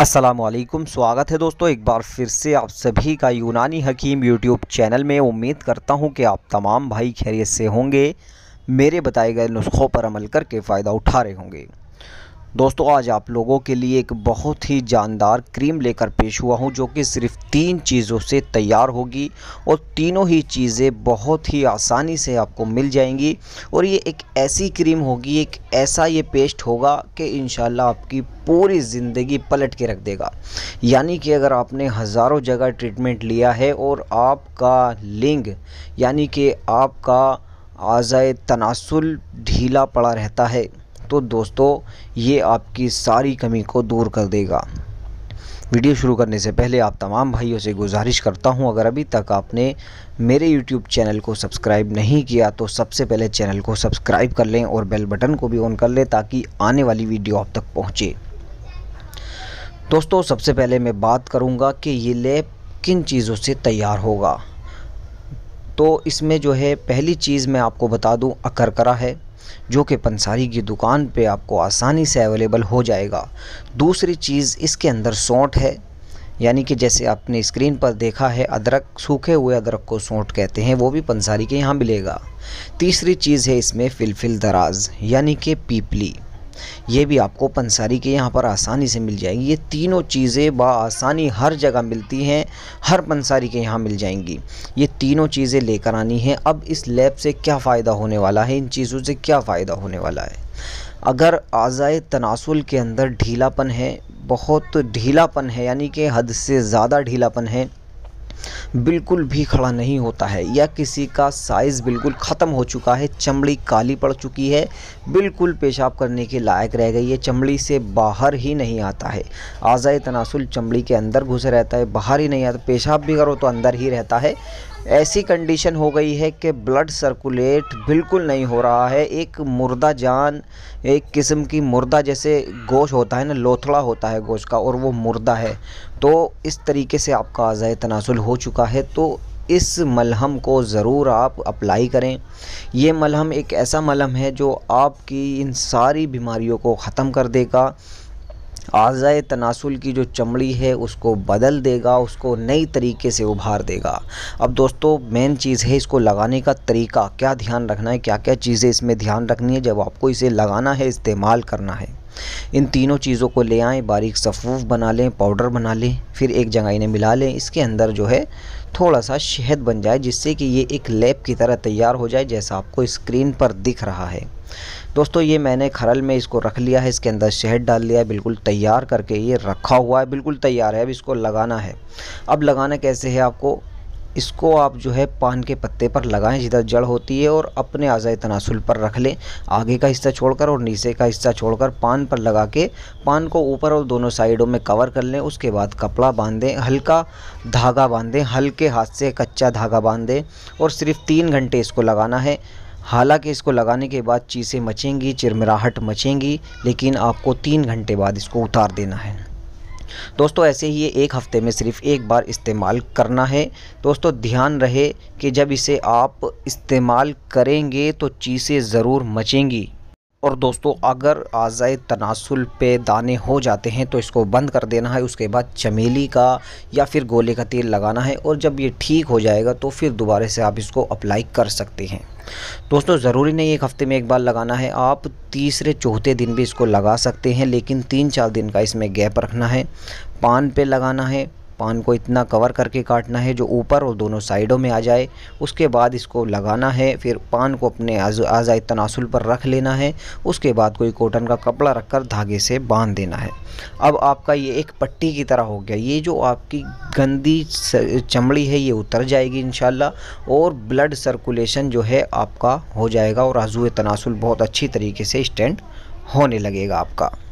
असलकुम स्वागत है दोस्तों एक बार फिर से आप सभी का यूनानी हकीम यूट्यूब चैनल में उम्मीद करता हूं कि आप तमाम भाई खैरियत से होंगे मेरे बताए गए नुस्खों पर अमल करके फ़ायदा उठा रहे होंगे दोस्तों आज आप लोगों के लिए एक बहुत ही जानदार क्रीम लेकर पेश हुआ हूं जो कि सिर्फ तीन चीज़ों से तैयार होगी और तीनों ही चीज़ें बहुत ही आसानी से आपको मिल जाएंगी और ये एक ऐसी क्रीम होगी एक ऐसा ये पेस्ट होगा कि इन आपकी पूरी ज़िंदगी पलट के रख देगा यानी कि अगर आपने हज़ारों जगह ट्रीटमेंट लिया है और आपका लिंग यानी कि आपका आज़ाए तनासल ढीला पड़ा रहता है तो दोस्तों ये आपकी सारी कमी को दूर कर देगा वीडियो शुरू करने से पहले आप तमाम भाइयों से गुजारिश करता हूं अगर अभी तक आपने मेरे यूट्यूब चैनल को सब्सक्राइब नहीं किया तो सबसे पहले चैनल को सब्सक्राइब कर लें और बेल बटन को भी ऑन कर लें ताकि आने वाली वीडियो आप तक पहुंचे दोस्तों सबसे पहले मैं बात करूंगा कि ये लैब किन चीज़ों से तैयार होगा तो इसमें जो है पहली चीज़ मैं आपको बता दूँ अकरकरा है जो कि पंसारी की दुकान पे आपको आसानी से अवेलेबल हो जाएगा दूसरी चीज़ इसके अंदर सौंठ है यानी कि जैसे आपने स्क्रीन पर देखा है अदरक सूखे हुए अदरक को सौंठ कहते हैं वो भी पंसारी के यहाँ मिलेगा तीसरी चीज़ है इसमें फिलफिल दराज यानी कि पीपली ये भी आपको पंसारी के यहाँ पर आसानी से मिल जाएगी ये तीनों चीज़ें बसानी हर जगह मिलती हैं हर पंसारी के यहाँ मिल जाएंगी ये तीनों चीज़ें लेकर आनी है अब इस लैब से क्या फ़ायदा होने वाला है इन चीज़ों से क्या फ़ायदा होने वाला है अगर आज़ाए तनासुल के अंदर ढीलापन है बहुत ढीलापन है यानी कि हद से ज़्यादा ढीलापन है बिल्कुल भी खड़ा नहीं होता है या किसी का साइज़ बिल्कुल ख़त्म हो चुका है चमड़ी काली पड़ चुकी है बिल्कुल पेशाब करने के लायक रह गई है चमड़ी से बाहर ही नहीं आता है आज़ाए तनासुल चमड़ी के अंदर घुसे रहता है बाहर ही नहीं आता पेशाब भी करो तो अंदर ही रहता है ऐसी कंडीशन हो गई है कि ब्लड सर्कुलेट बिल्कुल नहीं हो रहा है एक मुर्दा जान एक किस्म की मुर्दा जैसे गोश होता है ना लोथड़ा होता है गोश का और वो मुर्दा है तो इस तरीके से आपका आज़ाए तनासुल हो चुका है तो इस मलहम को ज़रूर आप अप्लाई करें ये मलहम एक ऐसा मलहम है जो आपकी इन सारी बीमारियों को ख़त्म कर देगा आज़ाए तनासुल की जो चमड़ी है उसको बदल देगा उसको नई तरीके से उभार देगा अब दोस्तों मेन चीज़ है इसको लगाने का तरीका क्या ध्यान रखना है क्या क्या चीज़ें इसमें ध्यान रखनी है जब आपको इसे लगाना है इस्तेमाल करना है इन तीनों चीज़ों को ले आएँ बारीक सफ़ूफ बना लें पाउडर बना लें फिर एक जगह इन्हें मिला लें इसके अंदर जो है थोड़ा सा शहद बन जाए जिससे कि ये एक लेप की तरह तैयार हो जाए जैसा आपको स्क्रीन पर दिख रहा है दोस्तों ये मैंने खरल में इसको रख लिया है इसके अंदर शहद डाल लिया है बिल्कुल तैयार करके ये रखा हुआ है बिल्कुल तैयार है अब इसको लगाना है अब लगाना कैसे है आपको इसको आप जो है पान के पत्ते पर लगाएं जिधर जड़ होती है और अपने आज़ाए तनासुल पर रख लें आगे का हिस्सा छोड़कर और नीचे का हिस्सा छोड़कर पान पर लगा के पान को ऊपर और दोनों साइडों में कवर कर लें उसके बाद कपड़ा बांध दें हल्का धागा बांध दें हल्के हाथ से कच्चा धागा बांध दें और सिर्फ तीन घंटे इसको लगाना है हालांकि इसको लगाने के बाद चीज़ें मचेंगी चिरमिराहट मचेंगी लेकिन आपको तीन घंटे बाद इसको उतार देना है दोस्तों ऐसे ही ये एक हफ़्ते में सिर्फ एक बार इस्तेमाल करना है दोस्तों ध्यान रहे कि जब इसे आप इस्तेमाल करेंगे तो चीज़ें ज़रूर मचेंगी और दोस्तों अगर आज़ाए तनासुल पे दाने हो जाते हैं तो इसको बंद कर देना है उसके बाद चमेली का या फिर गोले का तेल लगाना है और जब ये ठीक हो जाएगा तो फिर दोबारा से आप इसको अप्लाई कर सकते हैं दोस्तों ज़रूरी नहीं एक हफ़्ते में एक बार लगाना है आप तीसरे चौथे दिन भी इसको लगा सकते हैं लेकिन तीन चार दिन का इसमें गैप रखना है पान पर लगाना है पान को इतना कवर करके काटना है जो ऊपर और दोनों साइडों में आ जाए उसके बाद इसको लगाना है फिर पान को अपने आज़ाद तनासुल पर रख लेना है उसके बाद कोई कॉटन का कपड़ा रखकर धागे से बांध देना है अब आपका ये एक पट्टी की तरह हो गया ये जो आपकी गंदी चमड़ी है ये उतर जाएगी इन और ब्लड सर्कुलेशन जो है आपका हो जाएगा और आजू तनासुल बहुत अच्छी तरीके से स्टैंड होने लगेगा आपका